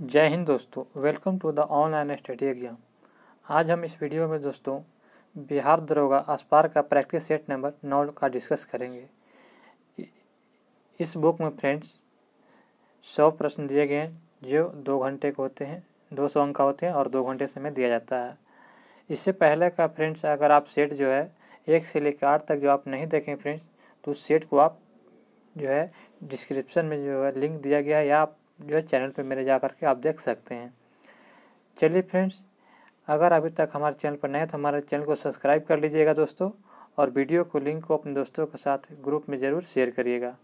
जय हिंद दोस्तों welcome to the online study exam आज हम इस वीडियो में दोस्तों बिहार दरोगा अस्पार का प्रैक्टिस सेट नंबर नौ का डिस्कस करेंगे इस बुक में फ्रेंड्स सौ प्रश्न दिए गए हैं जो दो घंटे के होते हैं दो सौ अंक का होते हैं और दो घंटे समय दिया जाता है इससे पहले का फ्रेंड्स अगर आप सेट जो है एक से लेकर आठ तक जो आप नहीं देखें फ्रेंड्स तो उस सेट को आप जो है डिस्क्रिप्शन में जो है लिंक दिया गया है या आप जो है चैनल पर मेरे जा कर के आप देख सकते हैं चलिए फ्रेंड्स अगर अभी तक हमारे चैनल पर नए हैं तो हमारे चैनल को सब्सक्राइब कर लीजिएगा दोस्तों और वीडियो को लिंक को अपने दोस्तों के साथ ग्रुप में ज़रूर शेयर करिएगा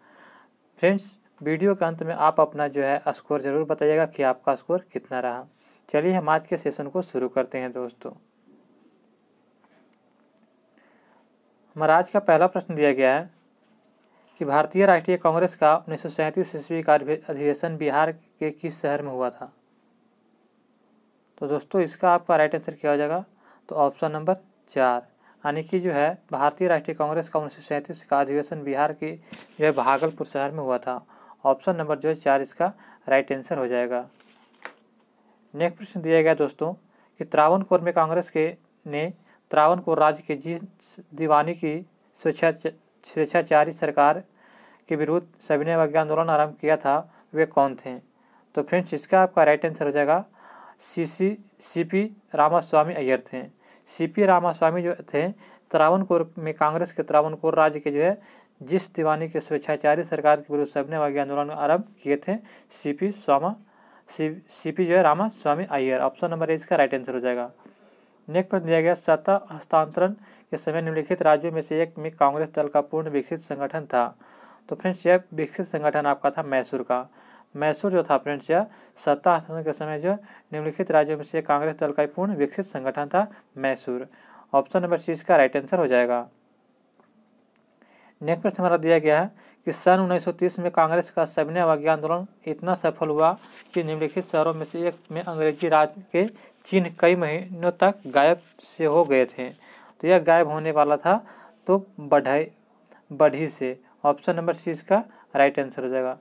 फ्रेंड्स वीडियो के अंत में आप अपना जो है स्कोर ज़रूर बताइएगा कि आपका स्कोर कितना रहा चलिए हम आज के सेशन को शुरू करते हैं दोस्तों हमारा आज का पहला प्रश्न दिया गया है कि भारतीय राष्ट्रीय कांग्रेस का उन्नीस सौ ईस्वी का अधिवेशन बिहार के किस शहर में हुआ था तो दोस्तों इसका आपका राइट आंसर क्या हो जाएगा तो ऑप्शन नंबर चार यानी कि जो है भारतीय राष्ट्रीय कांग्रेस का उन्नीस का अधिवेशन बिहार के जो है भागलपुर शहर में हुआ था ऑप्शन नंबर जो है चार इसका राइट आंसर हो जाएगा नेक्स्ट प्रश्न दिया गया दोस्तों कि त्रावणकोर में कांग्रेस के ने त्रावणकोर राज्य के जिस दीवानी की स्वेच्छा स्वेच्छाचारी सरकार के विरुद्ध सभी ने अवज्ञा आंदोलन आरंभ किया था वे कौन थे तो फ्रेंड्स इसका आपका राइट आंसर हो जाएगा C C C P Ramaswami Iyer थे सी पी रामास्वामी जो थे त्रावणकोर में कांग्रेस के त्रावणकोर राज्य के जो है जिस दीवानी के स्वेच्छाचारी सरकार के विरुद्ध सबने अवज्ञा आंदोलन आरंभ किए थे सी पी स्वामा सी सी पी जो है Ramaswami Iyer option number A इसका राइट आंसर हो जाएगा नेक प्रश्न दिया गया सत्ता हस्तांतरण के समय निम्नलिखित राज्यों में से एक में कांग्रेस दल का पूर्ण विकसित संगठन था तो फ्रेंड्स यह विकसित संगठन आपका था मैसूर का मैसूर जो था फ्रेंड्स यह सत्ता हस्तांतरण के समय जो निम्नलिखित राज्यों में से कांग्रेस दल का पूर्ण विकसित संगठन था मैसूर ऑप्शन नंबर सी इसका राइट आंसर हो जाएगा नेक्स्ट प्रश्न हमारा दिया गया है कि सन 1930 में कांग्रेस का सविनय अवज्ञा आंदोलन इतना सफल हुआ कि निम्नलिखित शहरों में से एक में अंग्रेजी राज के चिन्ह कई महीनों तक गायब से हो गए थे तो यह गायब होने वाला था तो बढ़ई बढ़ी से ऑप्शन नंबर सी इसका राइट आंसर हो जाएगा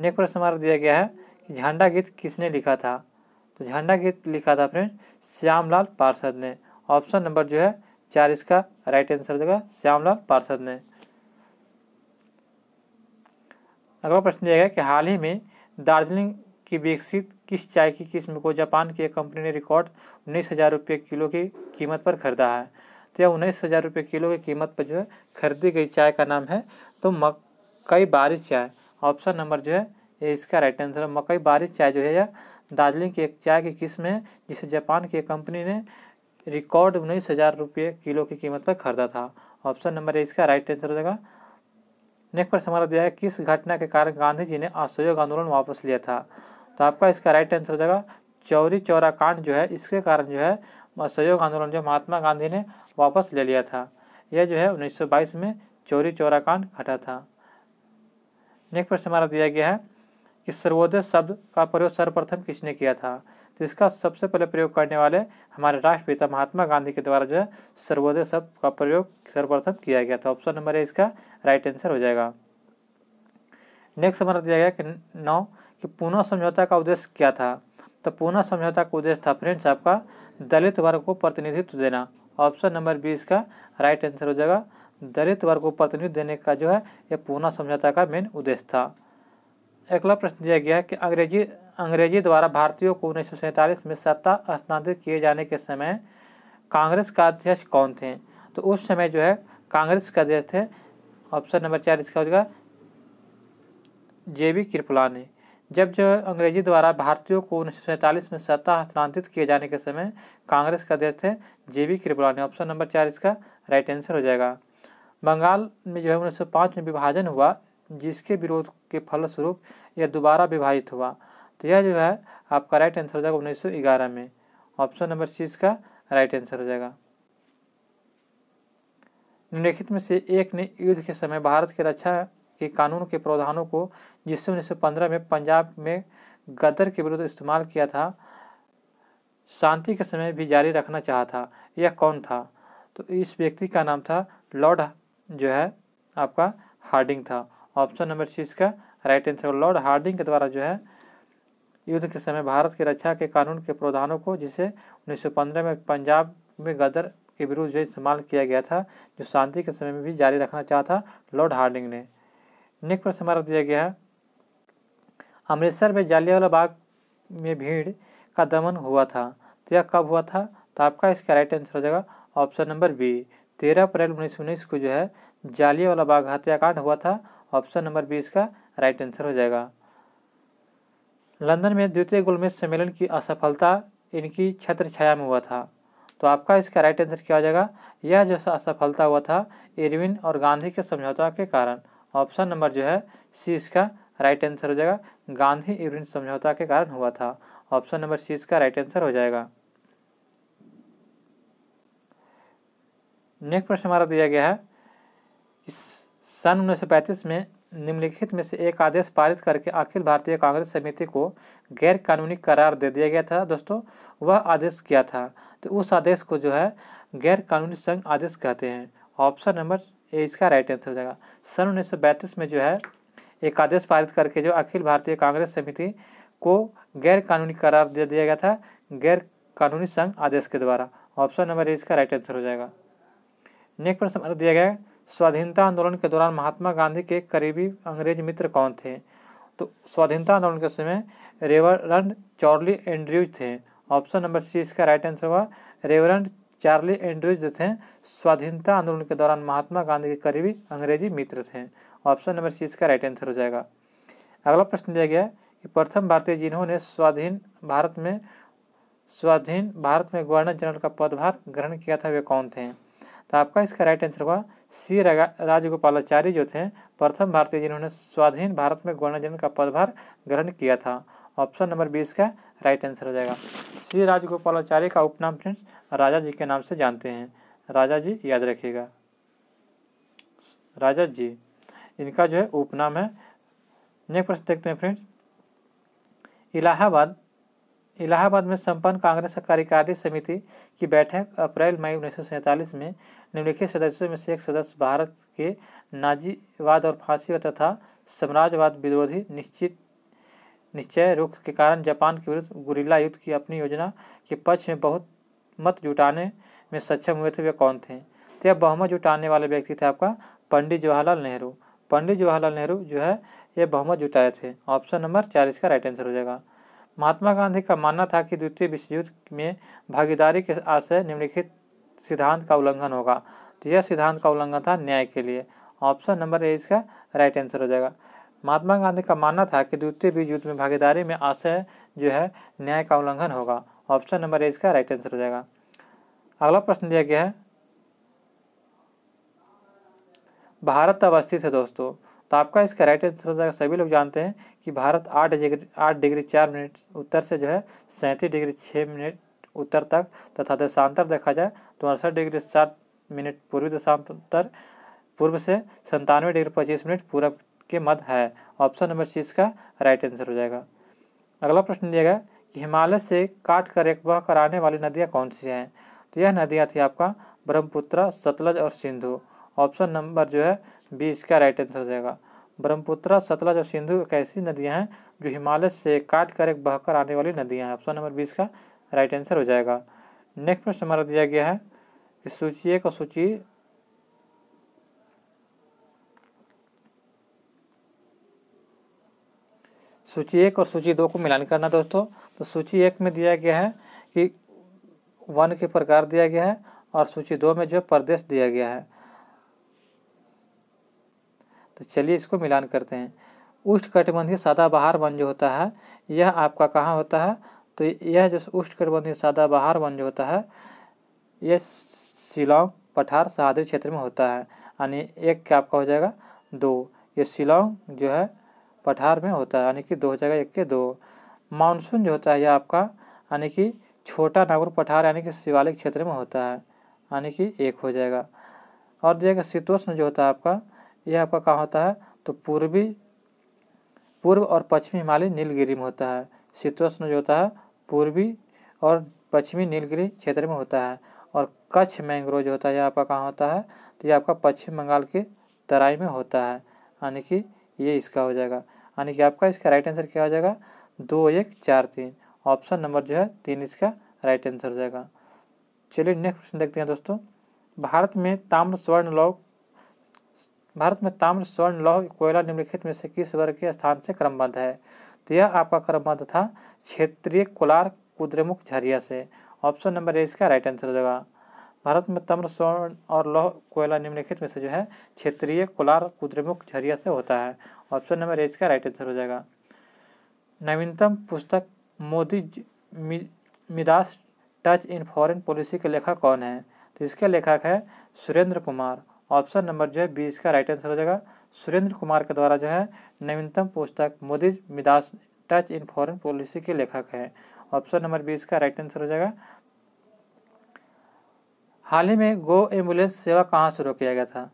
नेक्स्ट प्रश्न हमारा दिया गया है कि झंडा गीत किसने लिखा था तो झंडा गीत लिखा था फ्रेंड श्यामलाल पार्षद ने ऑप्शन नंबर जो है चार इसका राइट आंसर हो जाएगा श्यामलाल पार्षद ने अगला प्रश्न यह है कि हाल ही में दार्जिलिंग की विकसित किस चाय की किस्म को जापान की एक कंपनी ने रिकॉर्ड उन्नीस हज़ार रुपये किलो की कीमत पर खरीदा है तो यह उन्नीस हज़ार रुपये किलो की कीमत पर जो है खरीदी गई चाय का नाम है तो मकई बारी चाय ऑप्शन नंबर जो है ये इसका राइट आंसर है मकई बारी चाय जो है यह दार्जिलिंग की एक चाय की किस्म है जिसे जापान की एक कंपनी ने रिकॉर्ड उन्नीस हज़ार रुपये किलो की कीमत पर खरीदा था ऑप्शन नंबर ए इसका राइट आंसर हो जाएगा नेक्स्ट प्रश्न हमारा दिया है किस घटना के कारण गांधी जी ने असहयोग आंदोलन वापस लिया था तो आपका इसका राइट आंसर हो जाएगा चौरी चौरा कांड जो है इसके कारण जो है असहयोग आंदोलन जो महात्मा गांधी ने वापस ले लिया था यह जो है उन्नीस में चौरी चौरा कांड घटा था नेक्स्ट प्रश्न हमारा दिया गया है कि सर्वोदय शब्द का प्रयोग सर्वप्रथम किसने किया था इसका सबसे पहले प्रयोग करने वाले हमारे राष्ट्रपिता महात्मा गांधी के द्वारा जो है सर्वोदय शब्द का प्रयोग सर्वप्रथम किया गया था ऑप्शन नंबर ए इसका राइट आंसर हो जाएगा नेक्स्ट हमारा दिया गया कि नौ कि पुनः समझौता का उद्देश्य क्या था तो पुनः समझौता का उद्देश्य था फ्रेंड्स आपका दलित वर्ग को प्रतिनिधित्व देना ऑप्शन नंबर बी इसका राइट आंसर हो जाएगा दलित वर्ग को प्रतिनिधित्व देने का जो है यह पुनः समझौता का मेन उद्देश्य था अगला प्रश्न दिया गया कि अंग्रेजी अंग्रेजी द्वारा भारतीयों को उन्नीस में सत्ता हस्तांतरित किए जाने के समय कांग्रेस का अध्यक्ष कौन थे तो उस समय जो है कांग्रेस का अध्यक्ष थे ऑप्शन नंबर चार इसका हो जाएगा जे बी कृपलानी जब जो अंग्रेजी द्वारा भारतीयों को उन्नीस में सत्ता हस्तांतरित किए जाने के समय कांग्रेस का अध्यक्ष थे J B Kripalani option number चार इसका राइट आंसर हो जाएगा बंगाल में जो है उन्नीस में विभाजन हुआ जिसके विरोध के फलस्वरूप यह दोबारा विभाजित हुआ तो यह जो है आपका राइट आंसर हो जाएगा उन्नीस में ऑप्शन नंबर सी इसका राइट आंसर हो जाएगा निम्नलिखित में से एक ने युद्ध के समय भारत के रक्षा के कानून के प्रावधानों को जिससे उन्नीस में पंजाब में गदर के विरुद्ध इस्तेमाल किया था शांति के समय भी जारी रखना चाहा था यह कौन था तो इस व्यक्ति का नाम था लॉर्ड जो है आपका हार्डिंग था ऑप्शन नंबर सी इसका राइट आंसर लॉर्ड हार्डिंग के द्वारा जो है युद्ध के समय भारत की रक्षा के कानून के प्रावधानों को जिसे 1915 में पंजाब में गदर के विरुद्ध जो इस्तेमाल किया गया था जो शांति के समय में भी जारी रखना चाहता था लॉर्ड हार्डिंग ने निक पर स्मारक दिया गया है अमृतसर में जालियावाला बाग में भीड़ का दमन हुआ था तो यह कब हुआ था तो आपका इसका राइट आंसर हो जाएगा ऑप्शन नंबर बी तेरह अप्रैल उन्नीस उन्नीस को जो है जालियावाला बाग हत्याकांड हुआ था ऑप्शन नंबर बी इसका राइट आंसर हो जाएगा लंदन में द्वितीय गोलमेज सम्मेलन की असफलता इनकी छत्र छाया में हुआ था तो आपका इसका राइट आंसर क्या हो जाएगा यह जो असफलता हुआ था इरविन और गांधी के समझौता के कारण ऑप्शन नंबर जो है सी इसका राइट आंसर हो जाएगा गांधी इरविन समझौता के कारण हुआ था ऑप्शन नंबर सी इसका राइट आंसर हो जाएगा नेक्स्ट प्रश्न हमारा दिया गया है इस सन उन्नीस में निम्नलिखित में से एक आदेश पारित करके अखिल भारतीय कांग्रेस समिति को गैर कानूनी करार दे दिया गया था दोस्तों वह आदेश क्या था तो उस आदेश को जो है गैर कानूनी संघ आदेश कहते हैं ऑप्शन नंबर ए इसका राइट आंसर हो जाएगा सन उन्नीस में जो है एक आदेश पारित करके जो अखिल भारतीय कांग्रेस समिति को गैर कानूनी करार दे दिया गया था गैर कानूनी संघ आदेश के द्वारा ऑप्शन नंबर ए इसका राइट आंसर हो जाएगा नेक्स्ट प्रश्न दिया गया स्वाधीनता आंदोलन के दौरान महात्मा गांधी के करीबी अंग्रेज मित्र कौन थे तो स्वाधीनता आंदोलन के समय रेवरंड चार्ली एंड्रयूज थे ऑप्शन नंबर सी इसका राइट आंसर हुआ रेवरंड चार्ली एंड्रयूज जो थे स्वाधीनता आंदोलन के दौरान महात्मा गांधी के करीबी अंग्रेजी मित्र थे ऑप्शन नंबर सी इसका राइट आंसर हो जाएगा अगला प्रश्न दिया गया कि प्रथम भारतीय जिन्होंने स्वाधीन भारत में स्वाधीन भारत में गवर्नर जनरल का पदभार ग्रहण किया था वे कौन थे तो आपका इसका राइट आंसर होगा सी राजगोपालाचार्य जो थे प्रथम भारतीय जिन्होंने स्वाधीन भारत में गवर्नर जनरल का पदभार ग्रहण किया था ऑप्शन नंबर बीस का राइट आंसर हो जाएगा श्री राजगोपालाचार्य का उपनाम फ्रेंड्स राजा जी के नाम से जानते हैं राजा जी याद रखिएगा राजा जी इनका जो है उपनाम है नेक्स्ट प्रश्न देखते हैं फ्रेंड्स इलाहाबाद इलाहाबाद में संपन्न कांग्रेस कार्यकारी समिति की बैठक अप्रैल मई उन्नीस में निम्नलिखित सदस्यों में से एक सदस्य भारत के नाजीवाद और फांसी तथा साम्राज्यवाद विरोधी निश्चित निश्चय रुख के कारण जापान के विरुद्ध गुरिल्ला युद्ध की अपनी योजना के पक्ष में बहुत मत जुटाने में सक्षम हुए थे वे कौन थे तो यह बहुमत जुटाने वाले व्यक्ति थे आपका पंडित जवाहरलाल नेहरू पंडित जवाहरलाल नेहरू जो है ये बहुमत जुटाए थे ऑप्शन नंबर चार इसका राइट आंसर हो जाएगा महात्मा गांधी का मानना था कि द्वितीय विश्व युद्ध में भागीदारी के आशय निम्नलिखित सिद्धांत का उल्लंघन होगा तो यह सिद्धांत का उल्लंघन था न्याय के लिए ऑप्शन नंबर ए इसका राइट आंसर हो जाएगा महात्मा गांधी का मानना था कि द्वितीय विश्व युद्ध में भागीदारी में आशय जो है न्याय का उल्लंघन होगा ऑप्शन नंबर ए इसका राइट आंसर हो जाएगा अगला प्रश्न दिया गया है भारत अवस्थित है दोस्तों तो आपका इसका राइट आंसर हो जाएगा सभी लोग जानते हैं कि भारत आठ डिग्री आठ डिग्री चार मिनट उत्तर से जो है सैंतीस डिग्री छः मिनट उत्तर तक तथा देशांतर देखा जाए तो अड़सठ डिग्री सात मिनट पूर्वी देशांतर पूर्व से संतानवे डिग्री पच्चीस मिनट पूरब के मध्य है ऑप्शन नंबर सी इसका राइट आंसर हो जाएगा अगला प्रश्न दिया गया कि हिमालय से काट कर एक बह कर आने वाली नदियाँ कौन सी हैं तो यह नदियाँ थी आपका ब्रह्मपुत्र सतलज और सिंधु ऑप्शन नंबर जो है बी इसका राइट आंसर हो जाएगा ब्रह्मपुत्र सतलज और सिंधु एक ऐसी नदियाँ हैं जो हिमालय से काट कर एक बहकर आने वाली नदियाँ हैं ऑप्शन नंबर बीस का राइट आंसर हो जाएगा नेक्स्ट प्रश्न हमारा दिया गया है कि सूची एक और सूची सूची एक और सूची दो को मिलान करना दोस्तों तो सूची एक में दिया गया है कि वन के प्रकार दिया गया है और सूची दो में जो प्रदेश दिया गया है तो चलिए इसको मिलान करते हैं सादा सदाबहार वन जो होता है यह आपका कहाँ होता है तो यह जो सादा सदाबहार वन जो होता है यह शिलोंग पठार सहादरी क्षेत्र में होता है यानी एक क्या आपका हो जाएगा दो ये शिलोंग जो है पठार में होता है यानी कि दो हो जाएगा एक के दो मानसून जो होता है यह आपका यानी कि छोटा नागपुर पठार यानी कि शिवालिक क्षेत्र में होता है यानी कि एक हो जाएगा और जो है शीतोष्ण जो होता है आपका यह आपका कहाँ होता है तो पूर्वी पूर्व और पश्चिमी हिमालय नीलगिरी में होता है शीतोष्ण जो होता है पूर्वी और पश्चिमी नीलगिरी क्षेत्र में होता है और कच्छ मैंग्रोव जो होता है यह आपका कहाँ होता है तो ये आपका पश्चिम बंगाल के तराई में होता है यानी कि ये इसका हो जाएगा यानी कि आपका इसका राइट आंसर क्या हो जाएगा दो एक चार तीन ऑप्शन नंबर जो है तीन इसका राइट आंसर हो जाएगा चलिए नेक्स्ट क्वेश्चन देखते हैं दोस्तों भारत में ताम्र स्वर्ण लौक भारत में ताम्र स्वर्ण लौह कोयला निम्नलिखित में से किस वर्ग के स्थान से क्रमबद्ध है तो यह आपका क्रमबद्ध था क्षेत्रीय कोलार कुद्रमुख झरिया से ऑप्शन नंबर ए इसका राइट आंसर हो जाएगा भारत में ताम्र स्वर्ण और लौह कोयला निम्नलिखित में से जो है क्षेत्रीय कोलार कुद्रमुख झरिया से होता है ऑप्शन नंबर ए इसका राइट आंसर हो जाएगा नवीनतम पुस्तक Modi Midas touch in foreign policy के लेखक कौन है तो इसके लेखक है सुरेंद्र कुमार ऑप्शन नंबर जो है बी इसका राइट आंसर हो जाएगा सुरेंद्र कुमार के द्वारा जो है नवीनतम पुस्तक Modi Midas touch in foreign policy के लेखक है ऑप्शन नंबर बी इसका राइट आंसर हो जाएगा हाल ही में गो एम्बुलेंस सेवा कहाँ शुरू किया गया था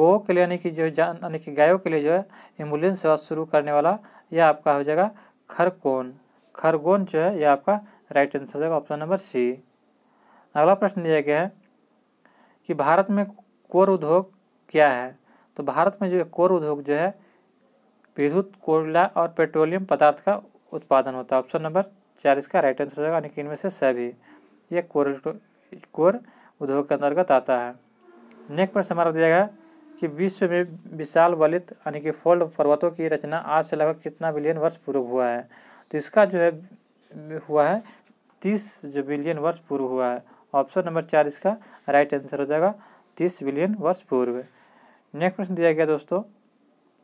गो के लिए यानी कि जो जान यानी कि गायों के लिए जो है एम्बुलेंस सेवा शुरू करने वाला यह आपका हो जाएगा खरगोन खरगोन जो है यह आपका राइट आंसर हो जाएगा ऑप्शन नंबर सी अगला प्रश्न दिया गया है कि भारत में कोर उद्योग क्या है तो भारत में जो है कोर उद्योग जो है विद्युत कोयला और पेट्रोलियम पदार्थ का उत्पादन होता है ऑप्शन नंबर चार इसका राइट आंसर हो जाएगा यानी कि इनमें से सभी ये कोर कोर उद्योग के अंतर्गत आता है नेक्स्ट प्रश्न हमारा दिया गया कि विश्व में विशाल वलित यानी कि फोल्ड पर्वतों की रचना आज से लगभग कितना बिलियन वर्ष पूर्व हुआ है तो इसका जो है हुआ है तीस जो बिलियन वर्ष पूर्व हुआ है ऑप्शन नंबर चार इसका राइट आंसर हो जाएगा तीस बिलियन वर्ष पूर्व नेक्स्ट प्रश्न दिया गया दोस्तों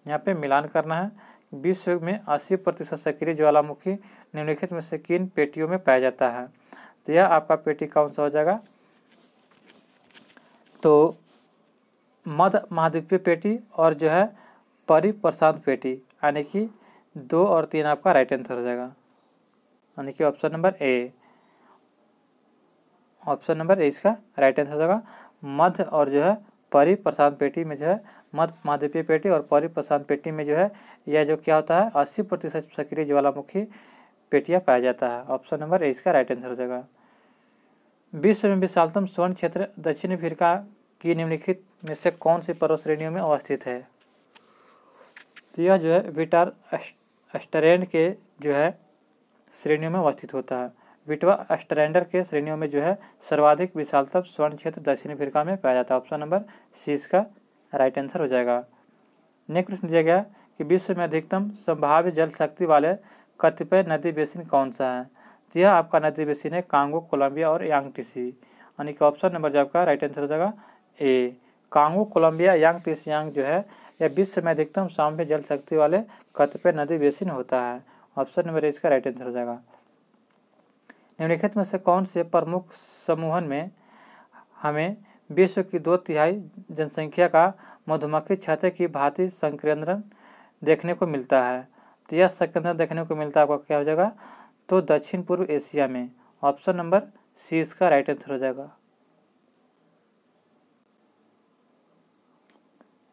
यहाँ पे मिलान करना है विश्व में अस्सी प्रतिशत सक्रिय ज्वालामुखी निम्नलिखित में से किन पेटियों में पाया जाता है तो यह आपका पेटी कौन सा हो जाएगा तो मध्य महाद्वीपीय पेटी और जो है परिप्रशांत प्रशांत पेटी यानी कि दो और तीन आपका राइट आंसर हो जाएगा यानी कि option number A option number A इसका राइट आंसर होगा मध्य और जो है प्रशांत पेटी में जो है मध्य महाद्वीपीय पेटी और प्रशांत पेटी में जो है यह जो क्या होता है अस्सी प्रतिशत सक्रिय ज्वालामुखी पेटिया पाया जाता है ऑप्शन नंबर ए इसका राइट आंसर हो जाएगा विश्व में विशालतम स्वर्ण क्षेत्र दक्षिण अफ्रीका की निम्नलिखित में से कौन सी पर्वत श्रेणियों में अवस्थित है तो यह जो है विटार अस्टरेंड के जो है श्रेणियों में अवस्थित होता है विटवा स्ट्रैंडर के श्रेणियों में जो है सर्वाधिक विशालतम स्वर्ण क्षेत्र दक्षिण अफ्रीका में पाया जाता है ऑप्शन नंबर सी इसका राइट आंसर हो जाएगा नेक्स्ट प्रश्न दिया गया कि विश्व में अधिकतम संभाव्य जल शक्ति वाले कतिपय नदी बेसिन कौन सा है तो यह आपका नदी बेसिन है कांगो कोलंबिया और यांग टीसी यानी कि ऑप्शन नंबर जो आपका राइट आंसर हो जाएगा A Congo Colombia Yangtze Yangtze जो है यह विश्व में अधिकतम साम्य जल शक्ति वाले कतिपय नदी बेसिन होता है ऑप्शन नंबर इसका राइट आंसर हो जाएगा निम्नलिखित में से कौन से प्रमुख समूहन में हमें विश्व की दो तिहाई जनसंख्या का मधुमक्खी क्षेत्र की भांति संकेंद्रण देखने को मिलता है तो यह संकेंद्रण देखने को मिलता है आपका क्या हो जाएगा तो दक्षिण पूर्व एशिया में ऑप्शन नंबर सी इसका राइट आंसर हो जाएगा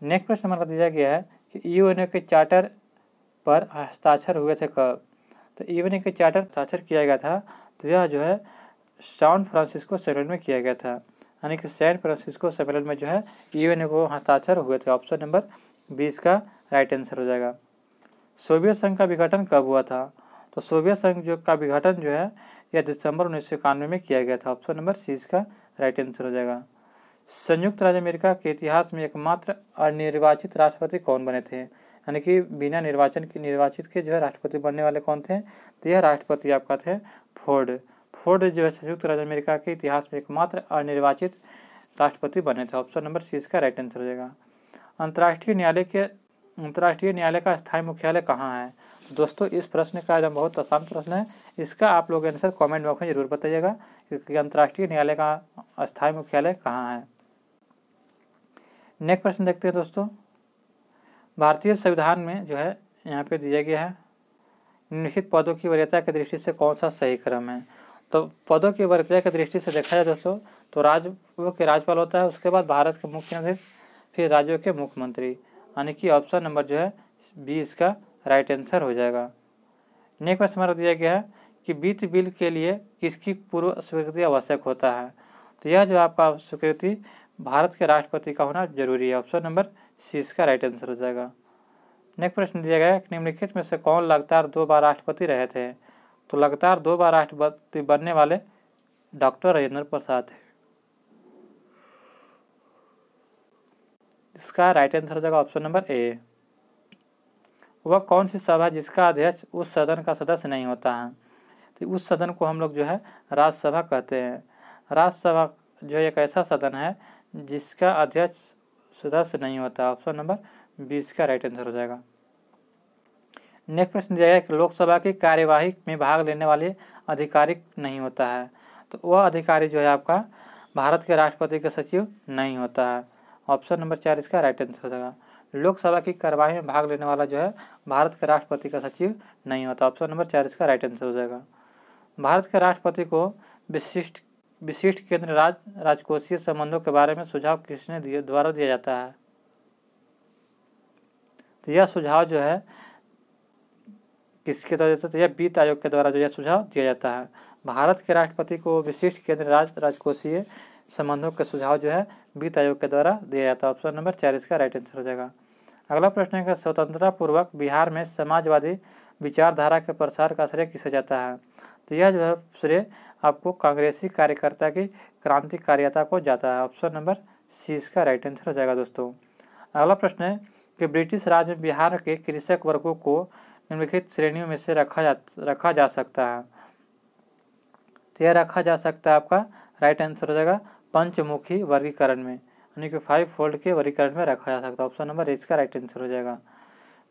नेक्स्ट प्रश्न हमारा दिया गया है कि यूएनओ के चार्टर पर हस्ताक्षर हुए थे कब तो यूएनओ के चार्टर हस्ताक्षर किया गया था तो यह जो है सैन फ्रांसिस्को सेमेलन में किया गया था यानी कि सैन फ्रांसिस्को सेमेलन में जो है यूएनए e को हस्ताक्षर हुए थे ऑप्शन नंबर बीस का राइट आंसर हो जाएगा सोवियत संघ का विघटन कब हुआ था तो सोवियत संघ जो का विघटन जो है यह दिसंबर उन्नीस में किया गया था ऑप्शन नंबर सी इसका राइट आंसर हो जाएगा संयुक्त राज्य अमेरिका के इतिहास में एकमात्र अनिर्वाचित राष्ट्रपति कौन बने थे यानी कि बिना निर्वाचन के निर्वाचित के जो है राष्ट्रपति बनने वाले कौन थे तो यह राष्ट्रपति आपका थे फोर्ड फोर्ड जो है संयुक्त राज्य अमेरिका के इतिहास में एकमात्र अनिर्वाचित राष्ट्रपति बने थे ऑप्शन नंबर सी इसका राइट आंसर हो जाएगा अंतर्राष्ट्रीय न्यायालय के अंतर्राष्ट्रीय न्यायालय का स्थायी मुख्यालय कहाँ है तो दोस्तों इस प्रश्न का एकदम बहुत आसान प्रश्न है इसका आप लोग आंसर कमेंट बॉक्स में जरूर बताइएगा क्योंकि अंतर्राष्ट्रीय न्यायालय का स्थायी मुख्यालय कहाँ है नेक्स्ट प्रश्न देखते हैं दोस्तों भारतीय संविधान में जो है यहाँ पे दिया गया है निम्नलिखित पदों की वरीयता की दृष्टि से कौन सा सही क्रम है तो पदों की वरीयता की दृष्टि से देखा जाए दोस्तों तो राज के राज्यपाल होता है उसके बाद भारत के मुख्य न्यायाधीश फिर राज्यों के मुख्यमंत्री यानी कि ऑप्शन नंबर जो है बी इसका राइट आंसर हो जाएगा नेक्स्ट प्रश्न हमारा दिया गया है कि वित्त बिल के लिए किसकी पूर्व स्वीकृति आवश्यक होता है तो यह जो आपका स्वीकृति भारत के राष्ट्रपति का होना जरूरी है ऑप्शन नंबर सी इसका राइट आंसर हो जाएगा नेक्स्ट प्रश्न दिया गया निम्नलिखित में से कौन लगातार दो बार राष्ट्रपति रहे थे तो लगातार दो बार राष्ट्रपति बनने वाले डॉक्टर राजेंद्र प्रसाद थे इसका राइट आंसर हो जाएगा ऑप्शन नंबर ए वह कौन सी सभा जिसका अध्यक्ष उस सदन का सदस्य नहीं होता है तो उस सदन को हम लोग जो है राज्यसभा कहते हैं राज्यसभा जो एक ऐसा सदन है जिसका अध्यक्ष सदस्य नहीं होता ऑप्शन नंबर बीस का राइट आंसर हो जाएगा नेक्स्ट प्रश्न दिया गया कि लोकसभा की कार्यवाही में भाग लेने वाले अधिकारी नहीं होता है तो वह अधिकारी जो है आपका भारत के राष्ट्रपति का सचिव नहीं होता है ऑप्शन नंबर चार इसका राइट आंसर हो जाएगा लोकसभा की कार्यवाही में भाग लेने वाला जो है भारत के राष्ट्रपति का सचिव नहीं होता ऑप्शन नंबर चार इसका राइट आंसर हो जाएगा भारत के राष्ट्रपति को विशिष्ट विशिष्ट केंद्र राज राजकोषीय संबंधों के बारे में सुझाव किसने दिए द्वारा दिया जाता है तो यह सुझाव जो है किसके द्वारा तो यह वित्त आयोग के द्वारा जो यह सुझाव दिया जाता है भारत के राष्ट्रपति को विशिष्ट केंद्र राज राजकोषीय संबंधों का सुझाव जो है वित्त आयोग के द्वारा दिया जाता है ऑप्शन नंबर चार इसका राइट आंसर हो जाएगा अगला प्रश्न है स्वतंत्रता पूर्वक बिहार में समाजवादी विचारधारा के प्रसार का श्रेय किसे जाता है तो यह जो है श्रेय आपको कांग्रेसी कार्यकर्ता की क्रांतिकारिता को जाता है ऑप्शन नंबर सी इसका राइट आंसर हो जाएगा दोस्तों अगला प्रश्न है कि ब्रिटिश राज में बिहार के कृषक वर्गों को निम्नलिखित श्रेणियों में से रखा जा रखा जा सकता है तो यह रखा जा सकता है आपका राइट आंसर हो जाएगा पंचमुखी वर्गीकरण में यानी कि फाइव फोल्ड के वर्गीकरण में रखा जा सकता है ऑप्शन नंबर इसका राइट आंसर हो जाएगा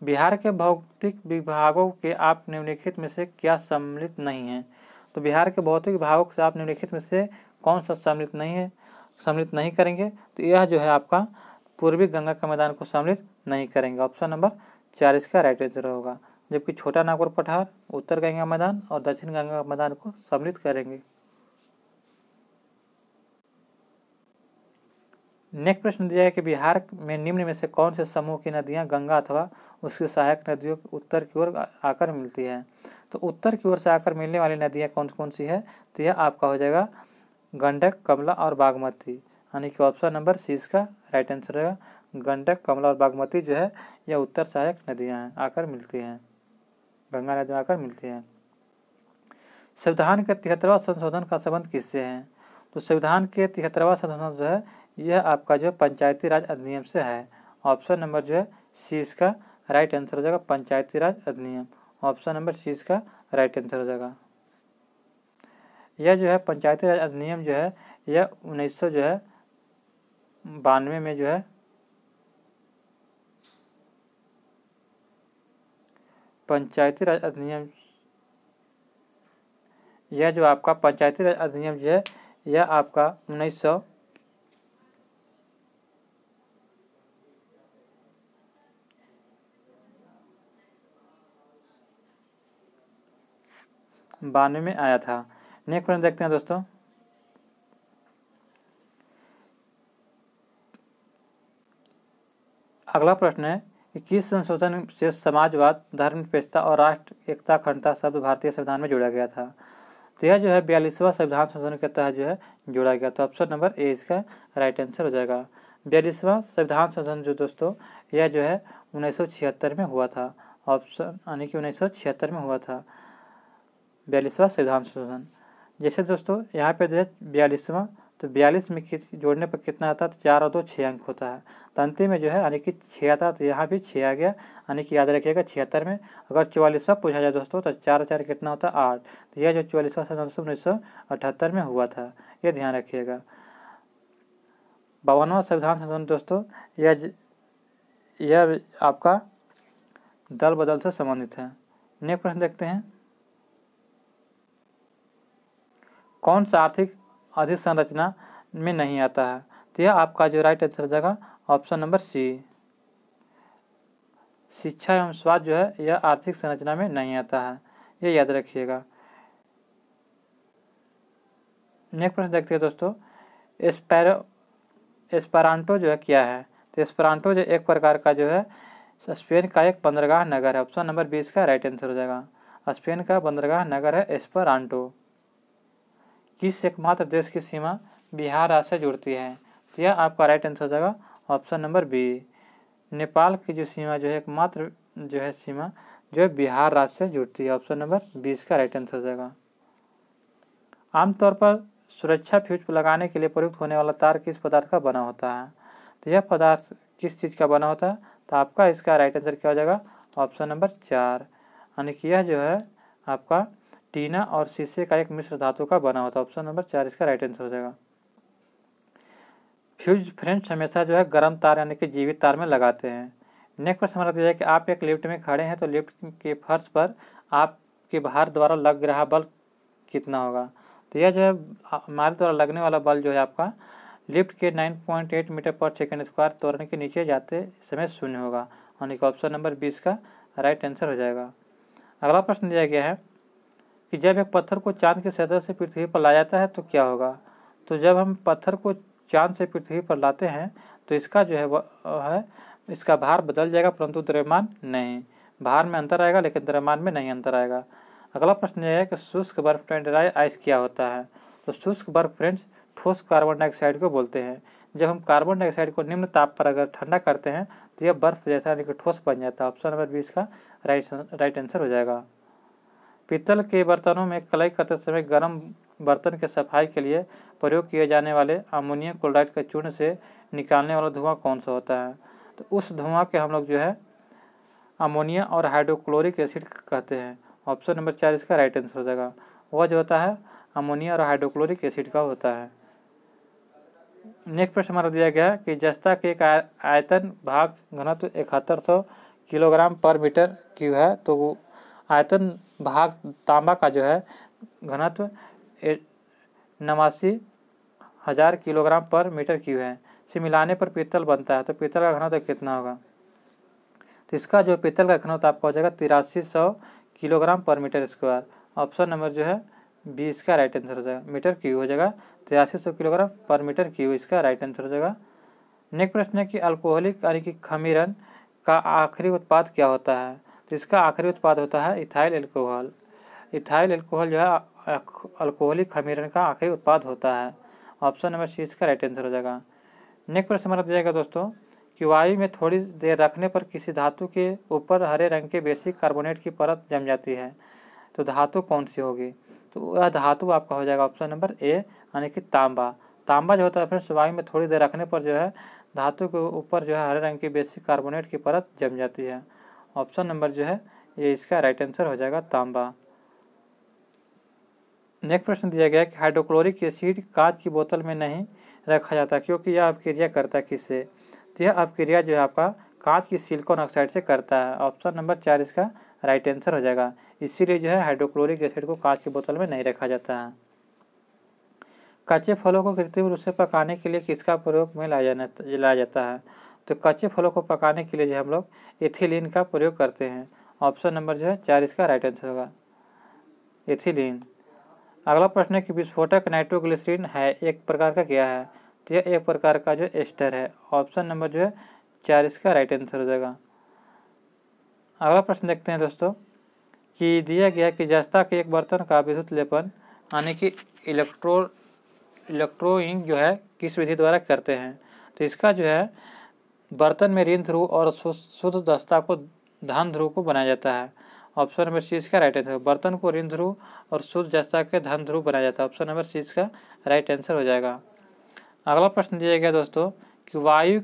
बिहार के भौतिक विभागों के आप निम्नलिखित में से क्या सम्मिलित नहीं है तो बिहार के भौतिक भावक से आप निम्नलिखित में से कौन सा सम्मिलित नहीं है सम्मिलित नहीं करेंगे तो यह जो है आपका पूर्वी गंगा का मैदान को सम्मिलित नहीं करेंगे ऑप्शन नंबर चार इसका राइट आंसर होगा जबकि छोटा नागपुर पठार उत्तर गंगा मैदान और दक्षिण गंगा मैदान को सम्मिलित करेंगे नेक्स्ट प्रश्न दिया है कि बिहार में निम्न में से कौन से समूह की नदियाँ गंगा अथवा उसकी सहायक नदियों के उत्तर की ओर आकर मिलती है तो उत्तर की ओर से आकर मिलने वाली नदियाँ कौन कौन सी है तो यह आपका हो जाएगा गंडक कमला और बागमती यानी कि ऑप्शन नंबर सी इसका राइट आंसर रहेगा गंडक कमला और बागमती जो है यह उत्तर सहायक नदियाँ हैं आकर मिलती हैं गंगा नदी में आकर मिलती हैं संविधान के तिहत्तरवा संशोधन का संबंध किससे है तो संविधान के तिहत्तरवा संशोधन जो है यह आपका जो पंचायती राज अधिनियम से है ऑप्शन नंबर जो है सी इसका राइट आंसर हो जाएगा पंचायती राज अधिनियम ऑप्शन नंबर सी इसका राइट आंसर हो जाएगा यह जो है पंचायती राज अधिनियम जो है यह उन्नीस जो है बानवे में जो है पंचायती राज अधिनियम यह जो आपका पंचायती राज अधिनियम जो है यह आपका उन्नीस सौ बानवे में आया था नेक्स्ट क्वेश्चन देखते हैं दोस्तों अगला प्रश्न है कि किस संशोधन से समाजवाद धर्म निरपेक्षता और राष्ट्र एकता खंडता शब्द भारतीय संविधान में जोड़ा गया था तो यह जो है बयालीसवां संविधान संशोधन के तहत जो है जोड़ा गया तो ऑप्शन नंबर ए इसका राइट आंसर हो जाएगा बयालीसवां संविधान संशोधन जो दोस्तों यह जो है उन्नीस में हुआ था ऑप्शन यानी कि उन्नीस में हुआ था बयालीसवा सिद्धांत शोधन जैसे दोस्तों यहाँ पे जो बयालीसवा तो बयालीस में कित जोड़ने पर कितना आता है तो चार और दो छः अंक होता है तो अंतिम में जो है यानी कि छः आता तो यहाँ भी छः आ गया यानी कि याद रखिएगा छिहत्तर में अगर चौवालीसवा पूछा जाए दोस्तों तो चार चार कितना होता है आठ तो यह जो चौवालीसवा सन उन्नीस सौ अठहत्तर में हुआ था यह ध्यान रखिएगा बावनवा संविधान संशोधन दोस्तों यह यह आपका दल बदल से संबंधित है नेक्स्ट प्रश्न देखते हैं कौन सा आर्थिक अधिसंरचना में नहीं आता है तो यह आपका जो राइट आंसर हो जाएगा ऑप्शन नंबर सी शिक्षा एवं स्वास्थ्य जो है यह आर्थिक संरचना में नहीं आता है यह याद रखिएगा नेक्स्ट प्रश्न देखते हैं दोस्तों एस्पेरो एस्परांटो जो है क्या है तो एस्परांटो जो एक प्रकार का जो है स्पेन का एक बंदरगाह नगर है ऑप्शन नंबर बीस का राइट आंसर हो जाएगा स्पेन का बंदरगाह नगर है एस्परांटो किस एकमात्र देश की सीमा बिहार राज्य से जुड़ती है तो यह आपका राइट आंसर हो जाएगा ऑप्शन नंबर बी नेपाल की जो सीमा जो है एकमात्र जो है सीमा जो है बिहार राज्य से जुड़ती है ऑप्शन नंबर बी इसका राइट आंसर हो जाएगा आमतौर पर सुरक्षा फ्यूज लगाने के लिए प्रयुक्त होने वाला तार किस पदार्थ का बना होता है तो यह पदार्थ किस चीज़ का बना होता है तो आपका इसका राइट आंसर क्या हो जाएगा ऑप्शन नंबर चार यानी कि यह जो है आपका टीना और शीशे का एक मिश्र धातु का बना होता है ऑप्शन नंबर चार इसका राइट आंसर हो जाएगा फ्यूज फ्रेंड्स हमेशा जो है गर्म तार यानी कि जीवित तार में लगाते हैं नेक्स्ट प्रश्न हमारा दिया है कि आप एक लिफ्ट में खड़े हैं तो लिफ्ट के फर्श पर आपके बाहर द्वारा लग रहा बल कितना होगा तो यह जो है हमारे द्वारा लगने वाला बल जो है आपका लिफ्ट के 9.8 मीटर पर सेकेंड स्क्वायर तोड़ने के नीचे जाते समय शून्य होगा यानी कि ऑप्शन नंबर बीस का राइट आंसर हो जाएगा अगला प्रश्न दिया गया है कि जब एक पत्थर को चांद की सतह से पृथ्वी पर लाया जाता है तो क्या होगा तो जब हम पत्थर को चांद से पृथ्वी पर लाते हैं तो इसका जो है वह है इसका भार बदल जाएगा परंतु द्रव्यमान नहीं भार में अंतर आएगा लेकिन द्रव्यमान में नहीं अंतर आएगा अगला प्रश्न यह है कि शुष्क बर्फ फ्रेंडराइज आइस क्या होता है तो शुष्क बर्फ फ्रेंड्स ठोस कार्बन डाइऑक्साइड को बोलते हैं जब हम कार्बन डाइऑक्साइड को निम्न ताप पर अगर ठंडा करते हैं तो यह बर्फ जैसा यानी कि ठोस बन जाता है ऑप्शन नंबर बीस का राइट राइट आंसर हो जाएगा पीतल के बर्तनों में कलाई करते समय गर्म बर्तन के सफाई के लिए प्रयोग किए जाने वाले अमोनियम क्लोराइड के चूर्ण से निकालने वाला धुआं कौन सा होता है तो उस धुआं के हम लोग जो है अमोनिया और हाइड्रोक्लोरिक एसिड कहते हैं ऑप्शन नंबर चार इसका राइट आंसर हो जाएगा वह जो होता है अमोनिया और हाइड्रोक्लोरिक एसिड का होता है नेक्स्ट प्रश्न हमारा दिया गया है कि जस्ता के एक आयतन भाग घनत्व इकहत्तर सौ किलोग्राम पर मीटर क्यू है तो आयतन भाग तांबा का जो है घनत्व नवासी हज़ार किलोग्राम पर मीटर क्यू है इसे मिलाने पर पीतल बनता है तो पीतल का घनत्व कितना होगा तो इसका जो पीतल का घनत्व आपका हो जाएगा तिरासी सौ kilogram per metre square option number जो है बी इसका राइट आंसर हो जाएगा मीटर क्यू हो जाएगा तिरासी सौ किलोग्राम पर मीटर क्यू इसका राइट आंसर हो जाएगा नेक्स्ट प्रश्न है कि अल्कोहलिक यानी कि खमीरन का आखिरी उत्पाद क्या होता है तो इसका आखिरी उत्पाद होता है इथाइल एल्कोहल इथाइल एल्कोहल जो है अल्कोहलिक खमीरन का आखिरी उत्पाद होता है ऑप्शन नंबर सी इसका राइट आंसर हो जाएगा नेक्स्ट प्रश्न हमारा जाएगा दोस्तों कि वायु में थोड़ी देर रखने पर किसी धातु के ऊपर हरे रंग के बेसिक कार्बोनेट की परत जम जाती है तो धातु कौन सी होगी तो वह धातु आपका हो जाएगा ऑप्शन नंबर ए यानी कि तांबा तांबा जो होता है फ्रेंड्स वायु में थोड़ी देर रखने पर जो है धातु के ऊपर जो है हरे रंग की बेसिक कार्बोनेट की परत जम जाती है ऑप्शन नंबर जो है ये इसका राइट आंसर हो जाएगा तांबा नेक्स्ट प्रश्न दिया गया है कि हाइड्रोक्लोरिक एसिड कांच की बोतल में नहीं रखा जाता क्योंकि यह अपक्रिया करता है किससे तो यह अपक्रिया जो है आपका कांच की सिलिकॉन ऑक्साइड से करता है ऑप्शन नंबर चार इसका राइट आंसर हो जाएगा इसीलिए जो है हाइड्रोक्लोरिक एसिड को कांच की बोतल में नहीं रखा जाता है कच्चे फलों को कृत्रिम रूप से पकाने के लिए किसका प्रयोग में लाया जाना लाया जाता है तो कच्चे फलों को पकाने के लिए जो हम लोग एथिलीन का प्रयोग करते हैं ऑप्शन नंबर जो है चार इसका राइट आंसर होगा एथिलीन अगला प्रश्न है कि विस्फोटक नाइट्रोग्लिसरीन है एक प्रकार का क्या है तो यह एक प्रकार का जो एस्टर है ऑप्शन नंबर जो है चार इसका राइट आंसर हो जाएगा अगला प्रश्न देखते हैं दोस्तों कि दिया गया कि जस्ता के एक बर्तन का विद्युत लेपन यानी कि इलेक्ट्रो इलेक्ट्रोइंग जो है किस विधि द्वारा करते हैं तो इसका जो है बर्तन में ऋण ध्रुव और शुद्ध दस्ता को धन ध्रुव को बनाया जाता है ऑप्शन नंबर सी इसका राइट आंसर बर्तन को ऋण ध्रुव और शुद्ध दस्ता के धन ध्रुव बनाया जाता है ऑप्शन नंबर सी इसका राइट आंसर हो जाएगा अगला प्रश्न दिया गया दोस्तों कि वायु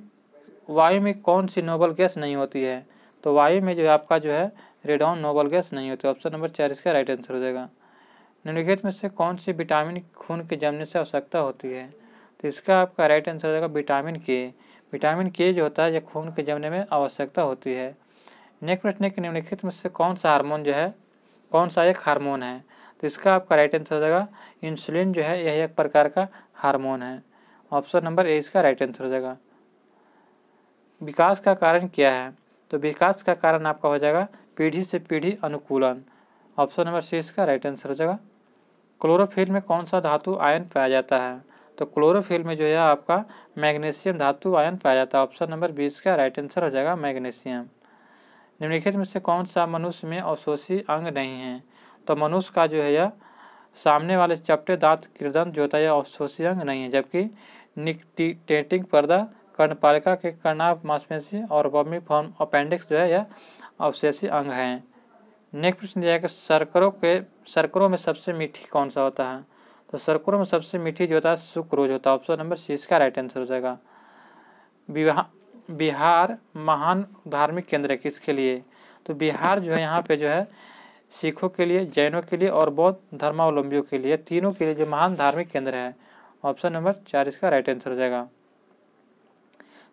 वायु में कौन सी नोबल गैस नहीं होती है तो वायु में जो आपका जो है रेडॉन नोबल गैस नहीं होती ऑप्शन नंबर चार इसका राइट आंसर हो जाएगा निम्नलिखित में से कौन सी विटामिन खून के जमने से आवश्यकता होती है तो इसका आपका राइट आंसर हो जाएगा विटामिन के विटामिन के जो होता है यह खून के जमने में आवश्यकता होती है नेक्स्ट प्रश्न है कि निम्नलिखित में से कौन सा हार्मोन जो है कौन सा एक हार्मोन है तो इसका आपका राइट आंसर हो जाएगा इंसुलिन जो है यह एक प्रकार का हार्मोन है ऑप्शन नंबर ए इसका राइट आंसर हो जाएगा विकास का कारण क्या है तो विकास का कारण आपका हो जाएगा पीढ़ी से पीढ़ी अनुकूलन ऑप्शन नंबर सी इसका राइट आंसर हो जाएगा क्लोरोफिल में कौन सा धातु आयन पाया जाता है तो क्लोरोफिल में जो है आपका मैग्नीशियम धातु आयन पाया जाता है ऑप्शन नंबर बीस का राइट आंसर हो जाएगा मैग्नीशियम निम्नलिखित में से कौन सा मनुष्य में अवशोषी अंग नहीं है तो मनुष्य का जो है यह सामने वाले चपटे दांत किरदंत जो होता है अवशोषी अंग नहीं है जबकि निकटिटेटिंग पर्दा कर्णपालिका के कर्णाव मांसपेशी और बमी फॉर्म अपेंडिक्स जो है यह अवशेषी अंग हैं नेक्स्ट प्रश्न दिया है कि सर्करों के सर्करों में सबसे मीठी कौन सा होता है तो सरकुर में सबसे मीठी जो होता है सुक्रोज होता है ऑप्शन नंबर सी इसका राइट आंसर हो जाएगा बिहार बिहार महान धार्मिक केंद्र है किसके लिए तो बिहार जो है यहाँ पे जो है सिखों के लिए जैनों के लिए और बौद्ध धर्मावलंबियों के लिए तीनों के लिए जो महान धार्मिक केंद्र है ऑप्शन नंबर चार इसका राइट आंसर हो जाएगा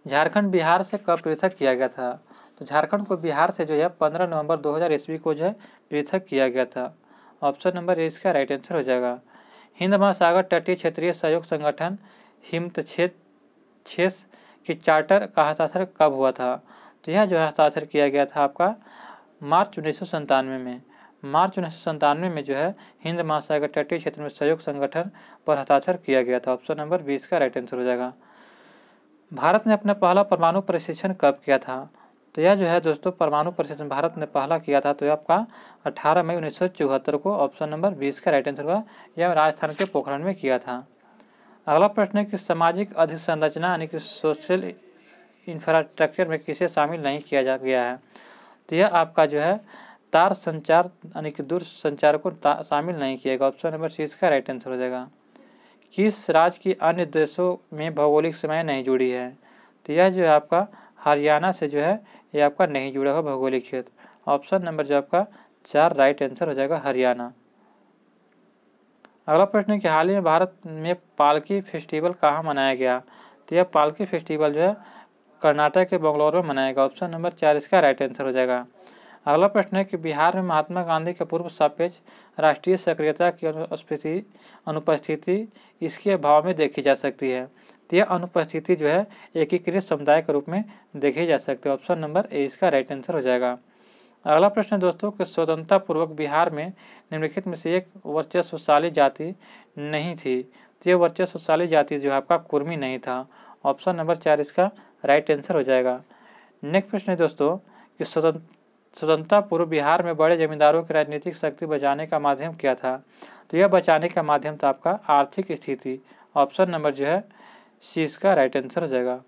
झारखंड बिहार से कब पृथक किया गया था तो झारखंड को बिहार से जो है पंद्रह नवंबर हज़ार ईस्वी को जो है पृथक किया गया था ऑप्शन नंबर ए इसका राइट आंसर हो जाएगा हिंद महासागर तटीय क्षेत्रीय सहयोग संगठन छेस की चार्टर का हस्ताक्षर कब हुआ था तो यह जो है हस्ताक्षर किया गया था आपका मार्च उन्नीस में मार्च उन्नीस में जो है हिंद महासागर तटीय क्षेत्र में सहयोग संगठन पर हस्ताक्षर किया गया था ऑप्शन नंबर बीस का राइट आंसर हो जाएगा भारत ने अपना पहला परमाणु प्रशिक्षण कब किया था तो यह जो है दोस्तों परमाणु परीक्षण भारत ने पहला किया था तो यह आपका 18 मई उन्नीस को ऑप्शन नंबर 20 का राइट आंसर हुआ यह राजस्थान के पोखरण में किया था अगला प्रश्न है कि सामाजिक अधिसंरचना यानी कि सोशल इंफ्रास्ट्रक्चर में किसे शामिल नहीं किया जा गया है तो यह आपका जो है तार संचार यानी कि दूर संचार को शामिल नहीं किया गया ऑप्शन नंबर सी इसका राइट आंसर हो जाएगा किस राज्य की अन्य देशों में भौगोलिक सीमाएँ नहीं जुड़ी है तो यह जो है आपका हरियाणा से जो है ये आपका नहीं जुड़ा हुआ भौगोलिक क्षेत्र ऑप्शन नंबर जो आपका चार राइट आंसर हो जाएगा हरियाणा अगला प्रश्न है कि हाल ही में भारत में पालकी फेस्टिवल कहाँ मनाया गया तो यह पालकी फेस्टिवल जो है कर्नाटक के बंगलौर में मनाया गया ऑप्शन नंबर चार इसका राइट आंसर हो जाएगा अगला प्रश्न है कि बिहार में महात्मा गांधी के पूर्व सापेक्ष राष्ट्रीय सक्रियता की अनुपस्थिति अनुपस्थिति इसके अभाव में देखी जा सकती है तो यह अनुपस्थिति जो है एकीकृत समुदाय के रूप में देखी जा सकती है ऑप्शन नंबर ए इसका राइट आंसर हो जाएगा अगला प्रश्न दोस्तों कि स्वतंत्रता पूर्वक बिहार में निम्नलिखित में से एक वर्चस्वशाली जाति नहीं थी तो यह वर्चस्वशाली जाति जो है आपका कुर्मी नहीं था ऑप्शन नंबर चार इसका राइट आंसर हो जाएगा नेक्स्ट प्रश्न है दोस्तों कि स्वतंत्र स्वतंत्रता पूर्व बिहार में बड़े जमींदारों की राजनीतिक शक्ति बचाने का माध्यम क्या था तो यह बचाने का माध्यम था आपका आर्थिक स्थिति ऑप्शन नंबर जो है सी इसका राइट आंसर हो जाएगा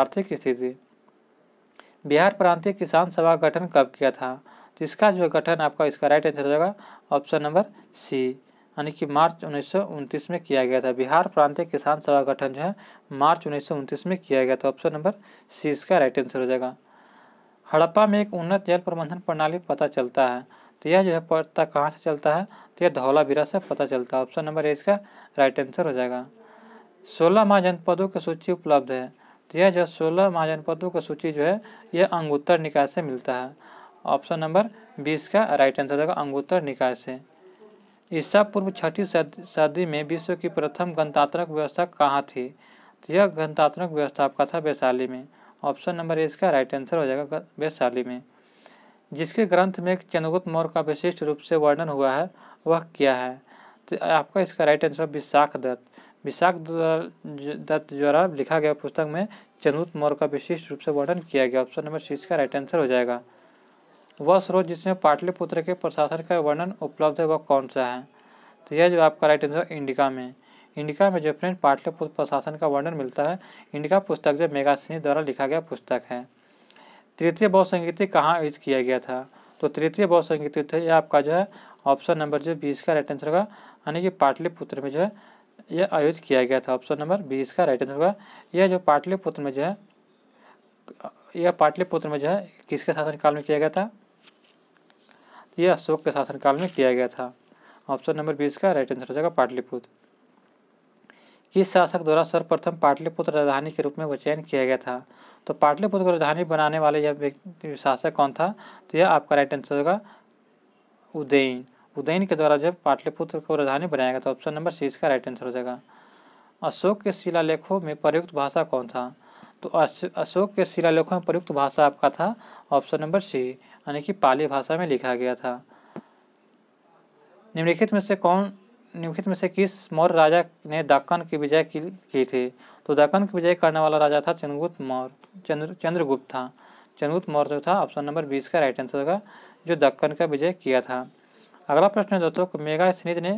आर्थिक स्थिति बिहार प्रांतीय किसान सभा गठन कब किया था जिसका तो इसका जो गठन आपका इसका राइट आंसर हो जाएगा ऑप्शन नंबर सी यानी कि मार्च उन्नीस में किया गया था बिहार प्रांतीय किसान सभा गठन जो है मार्च उन्नीस में किया गया था ऑप्शन नंबर सी इसका राइट आंसर हो जाएगा हड़प्पा में एक उन्नत जल प्रबंधन प्रणाली पता चलता है तो यह जो है पता कहाँ से चलता है तो यह धौलावीरा से पता चलता है ऑप्शन नंबर ए इसका राइट आंसर हो जाएगा सोलह महाजनपदों की सूची उपलब्ध है तो यह जो सोलह महाजनपदों की सूची जो है यह अंगुत्तर निकाय से मिलता है ऑप्शन नंबर बीस का राइट आंसर होगा अंगुत्तर निकाय से ईसा पूर्व छठी सदी में विश्व की प्रथम गणतांत्रिक व्यवस्था कहाँ थी तो यह गणतांत्रिक व्यवस्था आपका था वैशाली में ऑप्शन नंबर ए इसका राइट आंसर हो जाएगा वैशाली में जिसके ग्रंथ में चंद्रगुप्त मौर्य का विशिष्ट रूप से वर्णन हुआ है वह क्या है तो आपका इसका राइट आंसर विशाख दत्त विशाख दत्त द्वारा लिखा गया पुस्तक में चंद्रुत मौर्य का विशिष्ट रूप से वर्णन किया गया ऑप्शन नंबर सी का राइट आंसर हो जाएगा वह स्रोत जिसमें पाटलिपुत्र के प्रशासन का वर्णन उपलब्ध है वह कौन सा है तो यह जो आपका राइट आंसर इंडिका में इंडिका में जो फ्रेंड पाटलिपुत्र प्रशासन का वर्णन मिलता है इंडिका पुस्तक जो मेघासिनी द्वारा लिखा गया पुस्तक है तृतीय बौद्ध संगीति कहाँ आयोजित किया गया था तो तृतीय बौद्ध संगीति यह आपका जो है ऑप्शन नंबर जो बीस का राइट आंसर होगा यानी कि पाटलिपुत्र में जो है यह आयोजित किया गया था ऑप्शन नंबर बी इसका राइट आंसर होगा यह जो पाटलिपुत्र में जो है यह पाटलिपुत्र में जो है किसके शासनकाल में किया गया था यह अशोक के शासनकाल में किया गया था ऑप्शन नंबर बीस का राइट आंसर हो जाएगा पाटलिपुत्र किस शासक द्वारा सर्वप्रथम पाटलिपुत्र राजधानी के रूप में चयन किया गया था तो पाटलिपुत्र को राजधानी बनाने वाले यह शासक कौन था तो यह आपका राइट आंसर होगा उदयन उदयन के द्वारा जब पाटलिपुत्र को राजधानी बनाया गया तो ऑप्शन नंबर सी इसका राइट आंसर हो जाएगा अशोक के शिलालेखों में प्रयुक्त भाषा कौन था तो अशोक के शिलालेखों में प्रयुक्त भाषा आपका था ऑप्शन नंबर सी यानी कि पाली भाषा में लिखा गया था निम्नलिखित में से कौन निम्नलिखित में से किस मौर्य राजा ने दक्कन की विजय की, की थी तो दक्कन की विजय करने वाला राजा था चंद्रगुप्त मौर्य चंद्र चंद्रगुप्त था चंद्रगुप्त मौर्य जो था ऑप्शन नंबर बीस का राइट आंसर होगा जो दक्कन का विजय किया था अगला प्रश्न है दोस्तों मेगा मेघा ने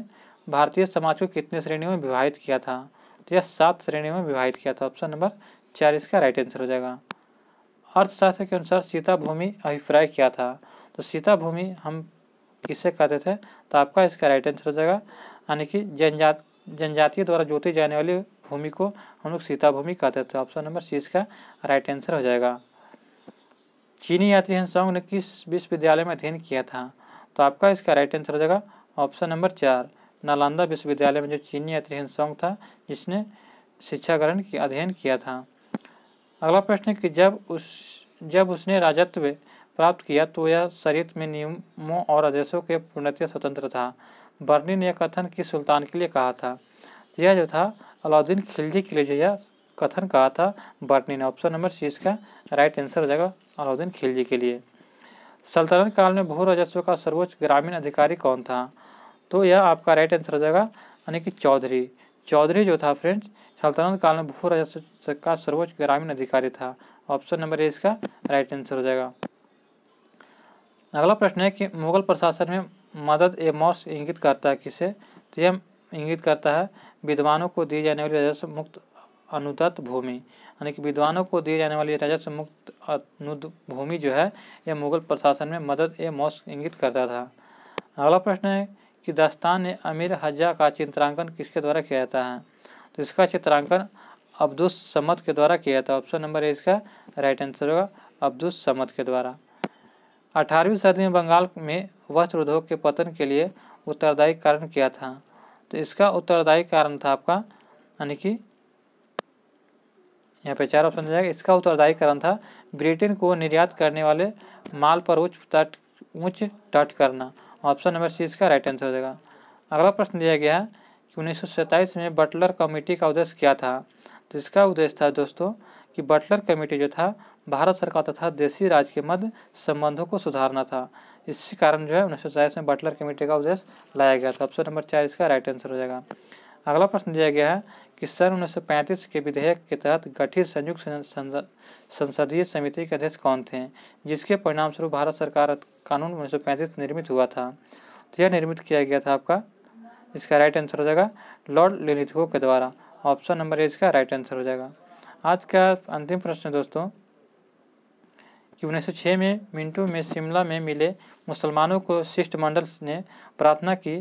भारतीय समाज को कितने श्रेणियों में विभाजित किया था तो यह सात श्रेणियों में विभाजित किया था ऑप्शन नंबर चार इसका राइट आंसर हो जाएगा अर्थशास्त्र के अनुसार सीता भूमि अभिप्राय क्या था तो सीता भूमि हम किसे कहते थे तो आपका इसका राइट आंसर हो जाएगा यानी कि जनजात जनजातीय द्वारा जोती जाने वाली भूमि को हम लोग सीता भूमि कहते थे ऑप्शन नंबर सी इसका राइट आंसर हो जाएगा चीनी यात्री हिंसाओं ने किस विश्वविद्यालय में अध्ययन किया था तो आपका इसका राइट आंसर हो जाएगा ऑप्शन नंबर चार नालंदा विश्वविद्यालय में जो चीनी अतिहन संघ था जिसने शिक्षा ग्रहण की अध्ययन किया था अगला प्रश्न है कि जब उस जब उसने राजत्व प्राप्त किया तो यह शरीत में नियमों और आदेशों के पूर्णतः स्वतंत्र था बर्नी ने यह कथन किस सुल्तान के लिए कहा था यह जो था अलाउद्दीन खिलजी के लिए जो यह कथन कहा था बर्नी ने ऑप्शन नंबर सी इसका राइट आंसर हो जाएगा अलाउद्दीन खिलजी के लिए सल्तनत काल में भू राजस्व का सर्वोच्च ग्रामीण अधिकारी कौन था तो यह आपका राइट आंसर हो जाएगा यानी कि चौधरी चौधरी जो था फ्रेंड्स सल्तनत काल में भू राजस्व का सर्वोच्च ग्रामीण अधिकारी था ऑप्शन नंबर ए इसका राइट आंसर हो जाएगा अगला प्रश्न है कि मुगल प्रशासन में मदद ए मौस इंगित करता है किसे तो यह इंगित करता है विद्वानों को दी जाने वाली राजस्व मुक्त अनुदत्त भूमि यानी कि विद्वानों को दिए जाने वाली राजस्व मुक्त अनुद भूमि जो है यह मुगल प्रशासन में मदद ए मौस इंगित करता था अगला प्रश्न है कि दास्तान ने अमीर हज्जा का चित्रांकन किसके द्वारा किया जाता है तो इसका चित्रांकन अब्दुल समद के द्वारा किया जाता है ऑप्शन नंबर ए इसका राइट आंसर होगा अब्दुल समद के द्वारा अठारहवीं सदी में बंगाल में वस्त्र उद्योग के पतन के लिए उत्तरदायी कारण क्या था तो इसका उत्तरदायी कारण था आपका यानी कि यहाँ पे चार ऑप्शन जाएगा इसका उत्तरदायी कारण था ब्रिटेन को निर्यात करने वाले माल पर उच्च तट उच्च तट करना ऑप्शन नंबर सी इसका राइट आंसर हो जाएगा अगला प्रश्न दिया गया है कि उन्नीस में बटलर कमेटी का उद्देश्य क्या था तो इसका उद्देश्य था दोस्तों कि बटलर कमेटी जो था भारत सरकार तथा देशी राज्य के मध्य संबंधों को सुधारना था इसी कारण जो है उन्नीस में बटलर कमेटी का उद्देश्य लाया गया था ऑप्शन नंबर चार इसका राइट आंसर हो जाएगा अगला प्रश्न दिया गया है कि सन पैंतीस के विधेयक के तहत गठित संयुक्त संसदीय समिति के अध्यक्ष कौन थे जिसके परिणामस्वरूप भारत सरकार कानून पैंतीस निर्मित हुआ था तो यह निर्मित किया गया था आपका इसका राइट आंसर हो जाएगा लॉर्ड लिलिथो के द्वारा ऑप्शन नंबर ए इसका राइट आंसर हो जाएगा आज का अंतिम प्रश्न दोस्तों कि छः में मिंटू में शिमला में मिले मुसलमानों को शिष्टमंडल ने प्रार्थना की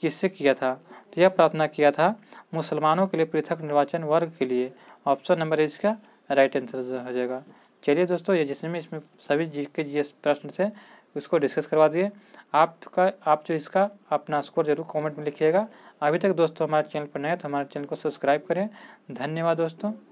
किससे किया था तो यह प्रार्थना किया था मुसलमानों के लिए पृथक निर्वाचन वर्ग के लिए ऑप्शन नंबर इसका राइट आंसर हो जाएगा चलिए दोस्तों ये जिसमें इसमें सभी जी के जिस प्रश्न थे उसको डिस्कस करवा दिए आपका आप जो इसका अपना स्कोर जरूर कमेंट में लिखिएगा अभी तक दोस्तों हमारे चैनल पर नए तो हमारे चैनल को सब्सक्राइब करें धन्यवाद दोस्तों